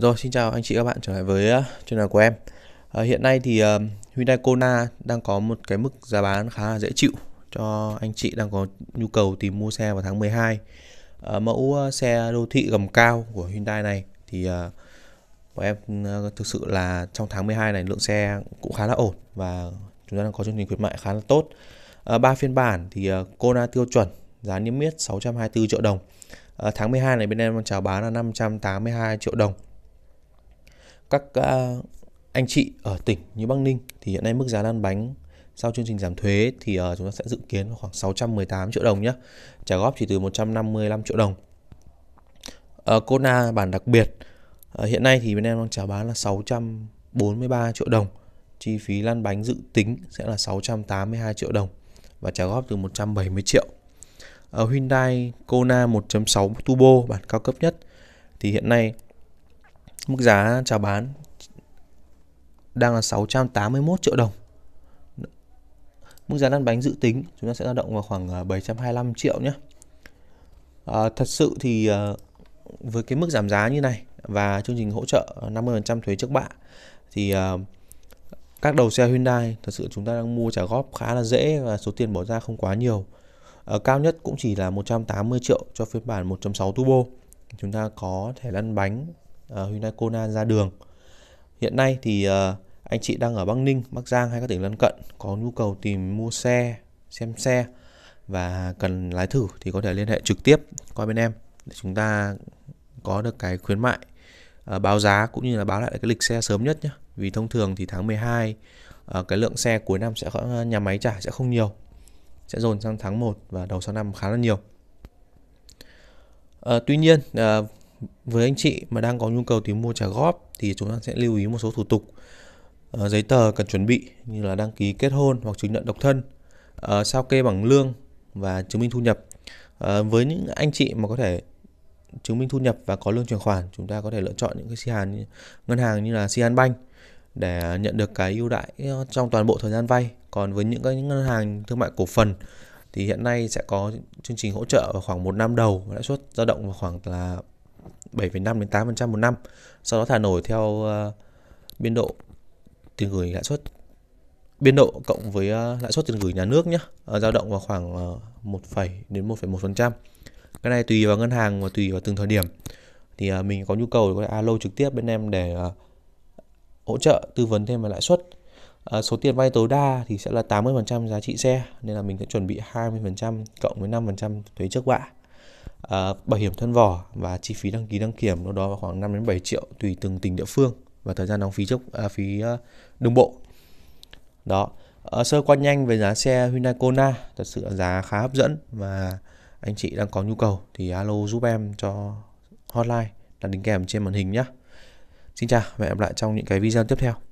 Rồi xin chào anh chị các bạn trở lại với uh, chuyên đề của em à, Hiện nay thì uh, Hyundai Kona đang có một cái mức giá bán khá là dễ chịu cho anh chị đang có nhu cầu tìm mua xe vào tháng 12 à, ờ, Mẫu xe đô thị gầm cao của Hyundai này thì uh, bọn em uh, thực sự là trong tháng 12 này lượng xe cũng khá là ổn và chúng ta đang có chương trình khuyến mại khá là tốt à, 3 phiên bản thì uh, Kona tiêu chuẩn giá niêm yết 624 triệu đồng à, tháng 12 này bên em chào bán là 582 triệu đồng các uh, anh chị ở tỉnh như Bắc Ninh thì hiện nay mức giá lăn bánh sau chương trình giảm thuế thì uh, chúng ta sẽ dự kiến khoảng 618 triệu đồng nhé. Trả góp chỉ từ 155 triệu đồng. Uh, ờ, Kona bản đặc biệt uh, hiện nay thì bên em đang trả bán là 643 triệu đồng. Chi phí lăn bánh dự tính sẽ là 682 triệu đồng và trả góp từ 170 triệu. Uh, Hyundai Kona 1.6 Turbo bản cao cấp nhất thì hiện nay Mức giá chào bán đang là 681 triệu đồng. Mức giá lăn bánh dự tính chúng ta sẽ dao động vào khoảng 725 à, triệu nhé. À, thật sự thì à, với cái mức giảm giá như này và chương trình hỗ trợ 50% thuế trước bạ thì à, các đầu xe Hyundai thật sự chúng ta đang mua trả góp khá là dễ và số tiền bỏ ra không quá nhiều. Ở ờ, cao nhất cũng chỉ là 180 triệu cho phiên bản 1.6 turbo. Chúng ta có thể lăn bánh Ờ, Hyundai Kona ra đường. Hiện nay thì ờ, anh chị đang ở Bắc Ninh, Bắc Giang hay các tỉnh lân cận có nhu cầu tìm mua xe, xem xe và cần lái thử thì có thể liên hệ trực tiếp qua bên em để chúng ta có được cái khuyến mại ờ, báo giá cũng như là báo lại cái lịch xe sớm nhất nhé. Vì thông thường thì tháng 12 cái lượng xe cuối năm sẽ nhà máy trả sẽ không nhiều sẽ dồn sang tháng 1 và đầu sau năm khá là nhiều. À, tuy nhiên à, với anh chị mà đang có nhu cầu tìm mua trả góp thì chúng ta sẽ lưu ý một số thủ tục à, giấy tờ cần chuẩn bị như là đăng ký kết hôn hoặc chứng nhận độc thân à, sao kê bằng lương và chứng minh thu nhập à, với những anh chị mà có thể chứng minh thu nhập và có lương chuyển khoản chúng ta có thể lựa chọn những cái si hàn như, ngân hàng như là si an banh để nhận được cái ưu đãi trong toàn bộ thời gian vay còn với những cái ngân hàng thương mại cổ phần thì hiện nay sẽ có chương trình hỗ trợ khoảng một năm đầu lãi suất dao động vào khoảng là 7,5 đến 8% một năm. Sau đó thả nổi theo uh, biên độ tiền gửi lãi suất biên độ cộng với uh, lãi suất tiền gửi nhà nước nhé ờ, dao uh, động vào khoảng uh, 1, đến 1,1%. Cái này tùy vào ngân hàng và tùy vào từng thời điểm. Thì uh, mình có nhu cầu thì có thể alo trực tiếp bên em để uh, hỗ trợ tư vấn thêm về lãi suất. Uh, số tiền vay tối đa thì sẽ là 80% giá trị xe nên là mình sẽ chuẩn bị 20% cộng với 5% thuế trước bạ uh, bảo hiểm thân vỏ và chi phí đăng ký đăng kiểm đâu đó vào khoảng 5 đến 7 triệu tùy từng tỉnh địa phương và thời gian đóng phí chốc à, phí uh, đường bộ đó uh, sơ qua nhanh về giá xe Hyundai Kona thật sự là giá khá hấp dẫn và anh chị đang có nhu cầu thì alo giúp em cho hotline đặt đính kèm trên màn hình nhé. Xin chào và hẹn gặp lại trong những cái video tiếp theo.